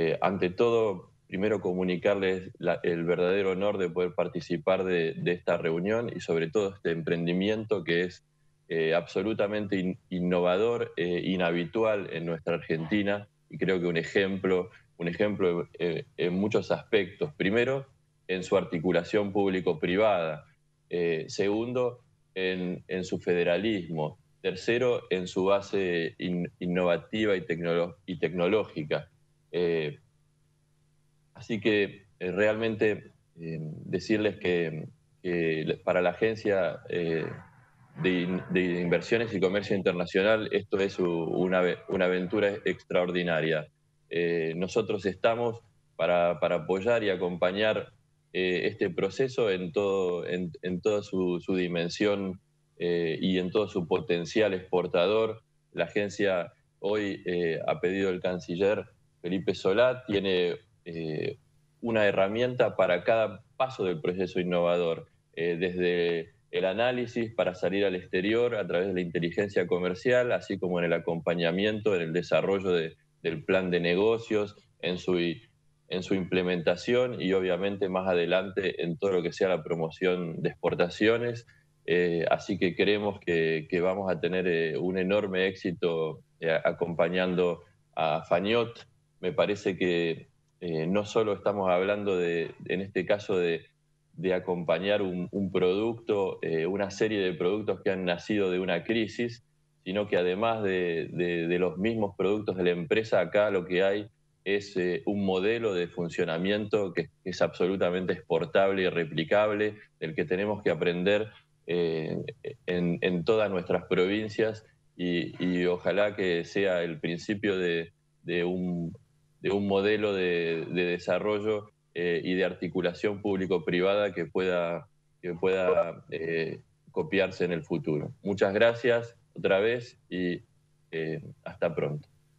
Eh, ante todo, primero comunicarles el verdadero honor de poder participar de, esta reunión y sobre todo este emprendimiento que es eh, absolutamente innovador, e inhabitual en nuestra Argentina y creo que un ejemplo, un ejemplo en, muchos aspectos. Primero, en su articulación público-privada. segundo, en, su federalismo. Tercero, en su base innovativa y, tecnológica. Eh, así que eh, realmente eh, decirles que, para la Agencia de, Inversiones y Comercio Internacional esto es una, aventura extraordinaria. nosotros estamos para, apoyar y acompañar este proceso en, toda su, dimensión y en todo su potencial exportador. La agencia hoy ha pedido el canciller Felipe Solá tiene eh, una herramienta para cada paso del proceso innovador, eh, desde el análisis para salir al exterior a través de la inteligencia comercial, así como en el acompañamiento, en el desarrollo del plan de negocios, en su, en su implementación y obviamente más adelante en todo lo que sea la promoción de exportaciones. Eh, así que creemos que, vamos a tener un enorme éxito acompañando a Fañot me parece que eh, no solo estamos hablando de, en este caso, de, acompañar un, producto, eh, una serie de productos que han nacido de una crisis, sino que además de, los mismos productos de la empresa, acá lo que hay es eh, un modelo de funcionamiento que, es absolutamente exportable y replicable, del que tenemos que aprender en, todas nuestras provincias y, ojalá que sea el principio de un de un modelo de, desarrollo eh, y de articulación público-privada que pueda, que pueda eh, copiarse en el futuro. Muchas gracias otra vez y eh, hasta pronto.